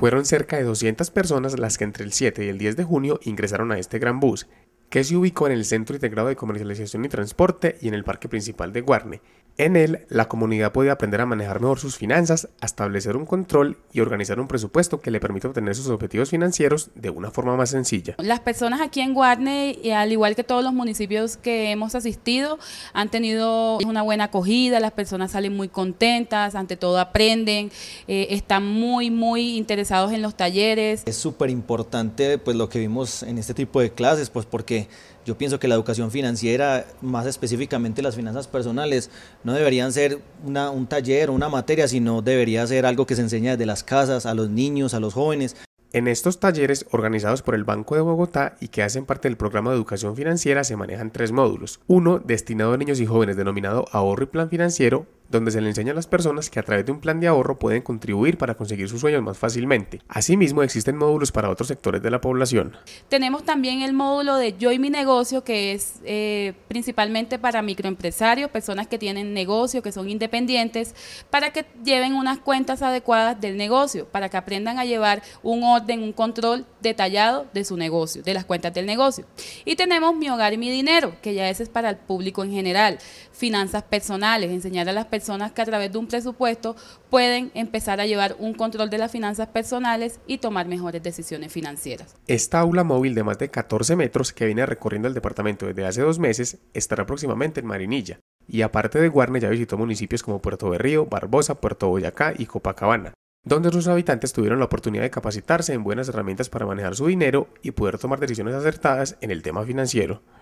Fueron cerca de 200 personas las que entre el 7 y el 10 de junio ingresaron a este gran bus, que se ubicó en el Centro Integrado de Comercialización y Transporte y en el Parque Principal de Guarne. En él, la comunidad puede aprender a manejar mejor sus finanzas, a establecer un control y organizar un presupuesto que le permita obtener sus objetivos financieros de una forma más sencilla. Las personas aquí en Guarne, al igual que todos los municipios que hemos asistido, han tenido una buena acogida, las personas salen muy contentas, ante todo aprenden, eh, están muy, muy interesados en los talleres. Es súper importante pues, lo que vimos en este tipo de clases, pues porque yo pienso que la educación financiera, más específicamente las finanzas personales, no deberían ser un taller, o una materia, sino debería ser algo que se enseña desde las casas, a los niños, a los jóvenes. En estos talleres organizados por el Banco de Bogotá y que hacen parte del programa de educación financiera se manejan tres módulos. Uno destinado a niños y jóvenes denominado ahorro y plan financiero, donde se le enseña a las personas que a través de un plan de ahorro pueden contribuir para conseguir sus sueños más fácilmente. Asimismo, existen módulos para otros sectores de la población. Tenemos también el módulo de Yo y mi negocio, que es eh, principalmente para microempresarios, personas que tienen negocio, que son independientes, para que lleven unas cuentas adecuadas del negocio, para que aprendan a llevar un orden, un control detallado de su negocio, de las cuentas del negocio. Y tenemos Mi Hogar y Mi Dinero, que ya ese es para el público en general, finanzas personales, enseñar a las personas personas que a través de un presupuesto pueden empezar a llevar un control de las finanzas personales y tomar mejores decisiones financieras. Esta aula móvil de más de 14 metros que viene recorriendo el departamento desde hace dos meses estará próximamente en Marinilla y aparte de Guarne ya visitó municipios como Puerto Berrío, Barbosa, Puerto Boyacá y Copacabana donde sus habitantes tuvieron la oportunidad de capacitarse en buenas herramientas para manejar su dinero y poder tomar decisiones acertadas en el tema financiero.